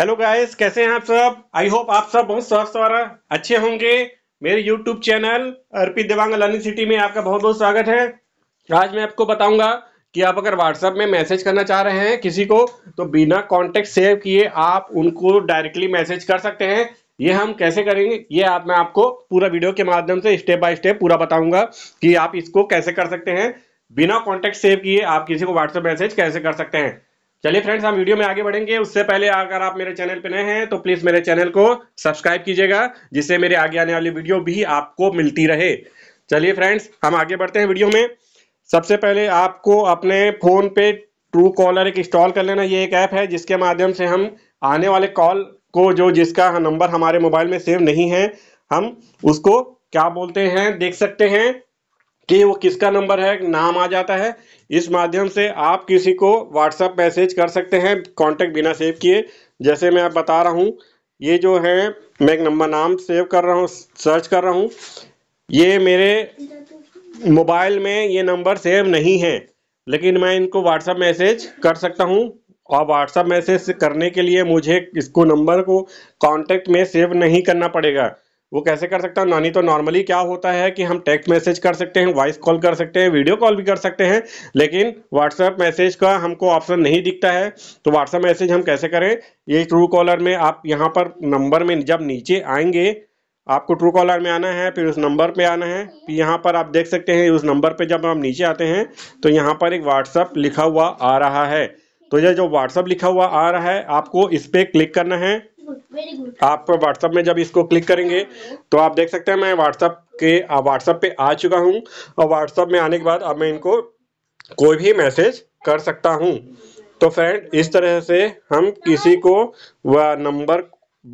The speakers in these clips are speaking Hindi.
हेलो गाइस कैसे हैं आप सब आई होप आप सब बहुत स्वस्थ और अच्छे होंगे मेरे YouTube channel Arpit Devang Learning City में आपका बहुत बहुत स्वागत है आज मैं आपको बताऊंगा कि आप अगर व्हाट्सएप में मैसेज करना चाह रहे हैं किसी को तो बिना कॉन्टेक्ट सेव किए आप उनको डायरेक्टली मैसेज कर सकते हैं ये हम कैसे करेंगे ये आप मैं आपको पूरा वीडियो के माध्यम से स्टेप बाय स्टेप पूरा बताऊंगा कि आप इसको कैसे कर सकते हैं बिना कॉन्टेक्ट सेव किए आप किसी को व्हाट्सएप मैसेज कैसे कर सकते हैं चलिए फ्रेंड्स हम वीडियो में आगे बढ़ेंगे उससे पहले अगर आप मेरे चैनल पर नए हैं तो प्लीज मेरे चैनल को सब्सक्राइब कीजिएगा जिससे मेरे आगे आने वाली वीडियो भी आपको मिलती रहे चलिए फ्रेंड्स हम आगे बढ़ते हैं वीडियो में सबसे पहले आपको अपने फोन पे ट्रू कॉलर एक इंस्टॉल कर लेना ये एक ऐप है जिसके माध्यम से हम आने वाले कॉल को जो जिसका नंबर हमारे मोबाइल में सेव नहीं है हम उसको क्या बोलते हैं देख सकते हैं कि वो किसका नंबर है नाम आ जाता है इस माध्यम से आप किसी को व्हाट्सएप मैसेज कर सकते हैं कांटेक्ट बिना सेव किए जैसे मैं आप बता रहा हूँ ये जो है मैं एक नंबर नाम सेव कर रहा हूँ सर्च कर रहा हूँ ये मेरे मोबाइल में ये नंबर सेव नहीं है लेकिन मैं इनको व्हाट्सएप मैसेज कर सकता हूँ और व्हाट्सएप मैसेज करने के लिए मुझे इसको नंबर को कॉन्टेक्ट में सेव नहीं करना पड़ेगा वो कैसे कर सकता हूँ नानी तो नॉर्मली क्या होता है कि हम टेक्स्ट मैसेज कर सकते हैं वॉइस कॉल कर सकते हैं वीडियो कॉल भी कर सकते हैं लेकिन व्हाट्सएप मैसेज का हमको ऑप्शन नहीं दिखता है तो व्हाट्सएप मैसेज हम कैसे करें ये ट्रू कॉलर में आप यहाँ पर नंबर में जब नीचे आएंगे आपको ट्रू कॉलर में आना है फिर उस नंबर पर आना है फिर यहाँ पर आप देख सकते हैं उस नंबर पर जब हम नीचे आते हैं तो यहाँ पर एक व्हाट्सअप लिखा हुआ आ रहा है तो यह जो व्हाट्सअप लिखा हुआ आ रहा है आपको इस पर क्लिक करना है आप व्हाट्सएप में जब इसको क्लिक करेंगे तो आप देख सकते हैं मैं व्हाट्सएप के व्हाट्सएप पे आ चुका हूँ और व्हाट्सएप में आने के बाद अब मैं इनको कोई भी मैसेज कर सकता हूँ तो फ्रेंड इस तरह से हम किसी को वह नंबर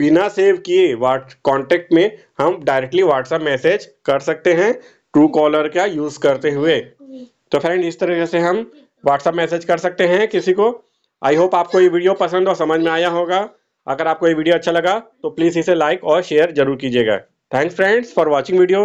बिना सेव किए व्हाट कॉन्टेक्ट में हम डायरेक्टली व्हाट्सएप मैसेज कर सकते हैं ट्रू कॉलर का यूज़ करते हुए तो फ्रेंड इस तरह से हम व्हाट्सएप मैसेज कर सकते हैं किसी को आई होप आपको ये वीडियो पसंद और समझ में आया होगा अगर आपको ये वीडियो अच्छा लगा तो प्लीज़ इसे लाइक और शेयर जरूर कीजिएगा thanks friends for watching video